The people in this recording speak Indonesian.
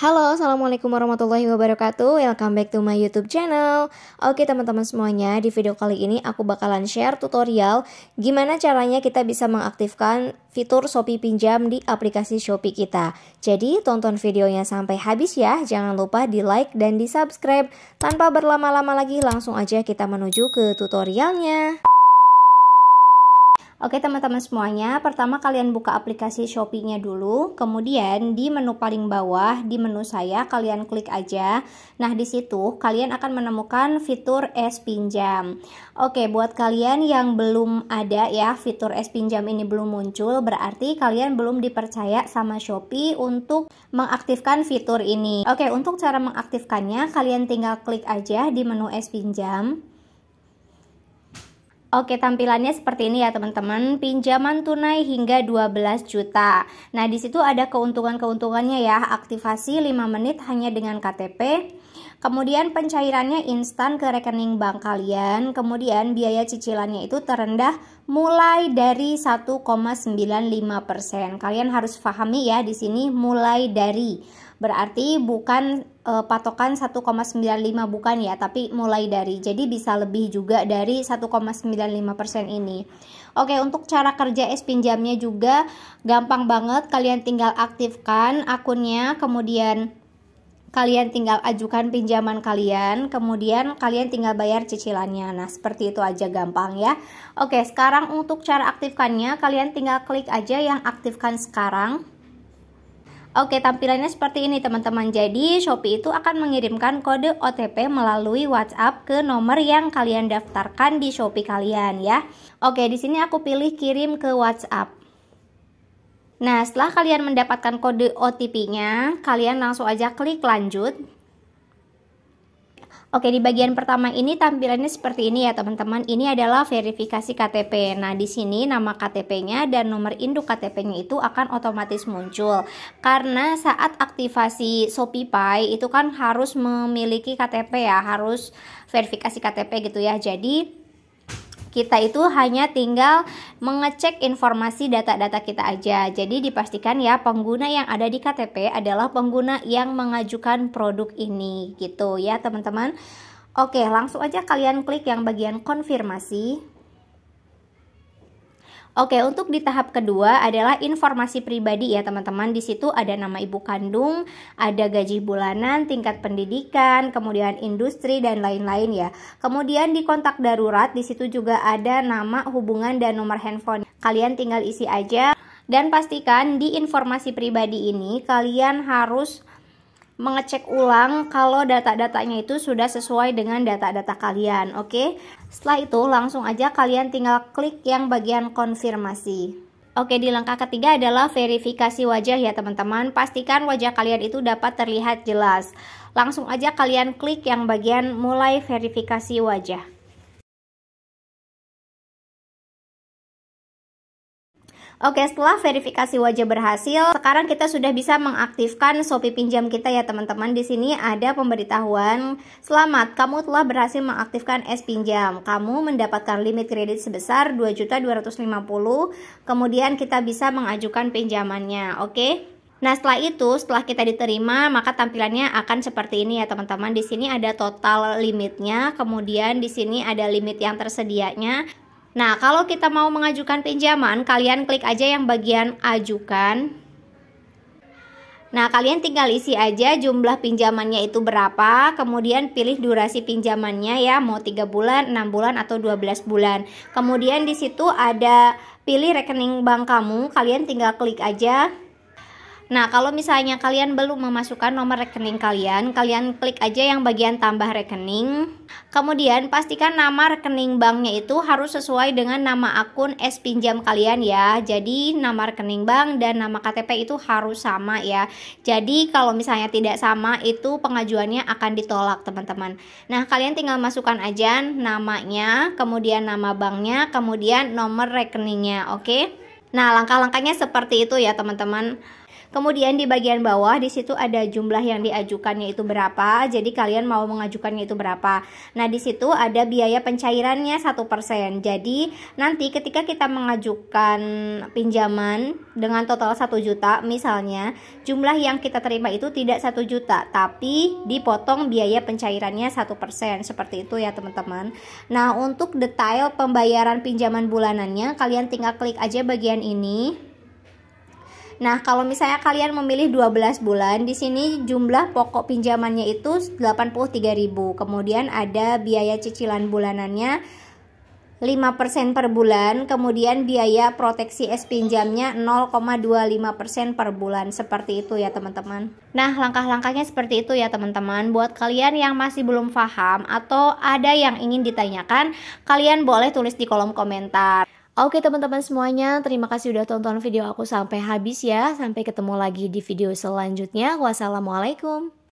Halo, Assalamualaikum warahmatullahi wabarakatuh Welcome back to my youtube channel Oke teman-teman semuanya, di video kali ini aku bakalan share tutorial Gimana caranya kita bisa mengaktifkan fitur Shopee Pinjam di aplikasi Shopee kita Jadi tonton videonya sampai habis ya Jangan lupa di like dan di subscribe Tanpa berlama-lama lagi langsung aja kita menuju ke tutorialnya Oke teman-teman semuanya, pertama kalian buka aplikasi Shopee-nya dulu, kemudian di menu paling bawah, di menu saya, kalian klik aja. Nah di situ kalian akan menemukan fitur es pinjam. Oke, buat kalian yang belum ada ya, fitur es pinjam ini belum muncul, berarti kalian belum dipercaya sama Shopee untuk mengaktifkan fitur ini. Oke, untuk cara mengaktifkannya, kalian tinggal klik aja di menu es pinjam. Oke, tampilannya seperti ini ya teman-teman. Pinjaman tunai hingga 12 juta. Nah, di situ ada keuntungan-keuntungannya ya. Aktivasi 5 menit hanya dengan KTP. Kemudian pencairannya instan ke rekening bank kalian. Kemudian biaya cicilannya itu terendah mulai dari 1,95%. Kalian harus pahami ya di sini mulai dari Berarti bukan e, patokan 1,95 bukan ya, tapi mulai dari. Jadi bisa lebih juga dari 1,95% persen ini. Oke, untuk cara kerja es pinjamnya juga gampang banget. Kalian tinggal aktifkan akunnya, kemudian kalian tinggal ajukan pinjaman kalian, kemudian kalian tinggal bayar cicilannya. Nah, seperti itu aja gampang ya. Oke, sekarang untuk cara aktifkannya, kalian tinggal klik aja yang aktifkan sekarang. Oke, tampilannya seperti ini teman-teman. Jadi, Shopee itu akan mengirimkan kode OTP melalui WhatsApp ke nomor yang kalian daftarkan di Shopee kalian ya. Oke, di sini aku pilih kirim ke WhatsApp. Nah, setelah kalian mendapatkan kode OTP-nya, kalian langsung aja klik lanjut. Oke, di bagian pertama ini tampilannya seperti ini ya teman-teman. Ini adalah verifikasi KTP. Nah, di sini nama KTP-nya dan nomor induk KTP-nya itu akan otomatis muncul. Karena saat aktivasi ShopeePay itu kan harus memiliki KTP ya, harus verifikasi KTP gitu ya. Jadi, kita itu hanya tinggal mengecek informasi data-data kita aja. Jadi dipastikan ya pengguna yang ada di KTP adalah pengguna yang mengajukan produk ini gitu ya teman-teman. Oke, langsung aja kalian klik yang bagian konfirmasi. Oke, untuk di tahap kedua adalah informasi pribadi ya teman-teman. Di situ ada nama ibu kandung, ada gaji bulanan, tingkat pendidikan, kemudian industri dan lain-lain ya. Kemudian di kontak darurat di situ juga ada nama, hubungan dan nomor handphone. Kalian tinggal isi aja dan pastikan di informasi pribadi ini kalian harus mengecek ulang kalau data-datanya itu sudah sesuai dengan data-data kalian, oke? Okay? Setelah itu langsung aja kalian tinggal klik yang bagian konfirmasi. Oke, di langkah ketiga adalah verifikasi wajah ya teman-teman. Pastikan wajah kalian itu dapat terlihat jelas. Langsung aja kalian klik yang bagian mulai verifikasi wajah. Oke, setelah verifikasi wajah berhasil, sekarang kita sudah bisa mengaktifkan Shopee Pinjam kita ya teman-teman. Di sini ada pemberitahuan, selamat, kamu telah berhasil mengaktifkan S Pinjam. Kamu mendapatkan limit kredit sebesar 2.250, kemudian kita bisa mengajukan pinjamannya, oke? Nah, setelah itu, setelah kita diterima, maka tampilannya akan seperti ini ya, teman-teman. Di sini ada total limitnya, kemudian di sini ada limit yang tersedianya, Nah, kalau kita mau mengajukan pinjaman, kalian klik aja yang bagian ajukan. Nah, kalian tinggal isi aja jumlah pinjamannya itu berapa, kemudian pilih durasi pinjamannya ya, mau 3 bulan, 6 bulan, atau 12 bulan. Kemudian di situ ada pilih rekening bank kamu, kalian tinggal klik aja Nah, kalau misalnya kalian belum memasukkan nomor rekening kalian, kalian klik aja yang bagian tambah rekening. Kemudian pastikan nama rekening banknya itu harus sesuai dengan nama akun S pinjam kalian ya. Jadi nama rekening bank dan nama KTP itu harus sama ya. Jadi kalau misalnya tidak sama itu pengajuannya akan ditolak, teman-teman. Nah, kalian tinggal masukkan aja namanya, kemudian nama banknya, kemudian nomor rekeningnya, oke? Okay? Nah, langkah-langkahnya seperti itu ya, teman-teman. Kemudian di bagian bawah di situ ada jumlah yang diajukannya itu berapa. Jadi kalian mau mengajukannya itu berapa. Nah, di situ ada biaya pencairannya satu persen. Jadi nanti ketika kita mengajukan pinjaman dengan total satu juta misalnya, jumlah yang kita terima itu tidak satu juta, tapi dipotong biaya pencairannya satu persen seperti itu ya, teman-teman. Nah, untuk detail pembayaran pinjaman bulanannya kalian tinggal klik aja bagian ini Nah, kalau misalnya kalian memilih 12 bulan, di sini jumlah pokok pinjamannya itu 83.000. Kemudian ada biaya cicilan bulanannya 5% per bulan, kemudian biaya proteksi es pinjamnya 0,25% per bulan. Seperti itu ya, teman-teman. Nah, langkah-langkahnya seperti itu ya, teman-teman. Buat kalian yang masih belum paham atau ada yang ingin ditanyakan, kalian boleh tulis di kolom komentar. Oke teman-teman semuanya, terima kasih udah tonton video aku sampai habis ya. Sampai ketemu lagi di video selanjutnya. Wassalamualaikum.